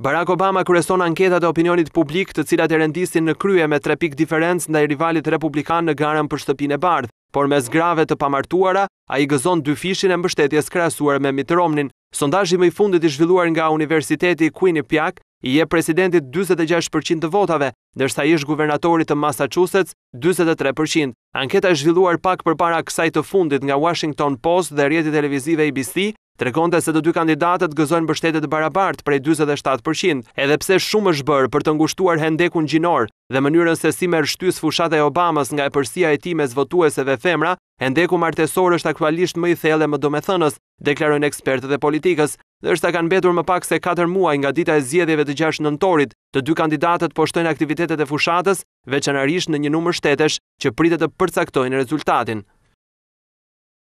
Barack Obama kërëson anketat e opinionit publik të cilat e rendisin në krye me tre pik diferencë nda i rivalit republikan në garën për shtëpine bardhë, por me zgrave të pamartuara, a i gëzon dy fishin e mbështetjes krasuar me Mitt Romnin. Sondajji më i fundit i zhvilluar nga Universiteti Quinnipiac i e presidentit 26% të votave, nërsa ish guvernatorit të Massachusetts 23%. Anketa i zhvilluar pak për para kësaj të fundit nga Washington Post dhe rjeti televizive ABC Tregonte se të dy kandidatët gëzojnë mbështetjet e barabartë prej 47%, edhe pse shumë është bërë për të ngushtuar hendekun gjinor dhe mënyrën se si merr shtys fushat e Obamas nga e përsia e tij mes dhe femra, hendeku martesor është aktualisht më i thellë më thënës, deklarojnë ekspertët e politikës. ta kanë mbetur më pak se 4 muaj nga dita e zgjedhjeve të 6 nëntorit, të dy kandidatët po shtojnë aktivitetet e fushatës veçanarish në një numër shtetesh që pritet të përcaktojnë rezultatin.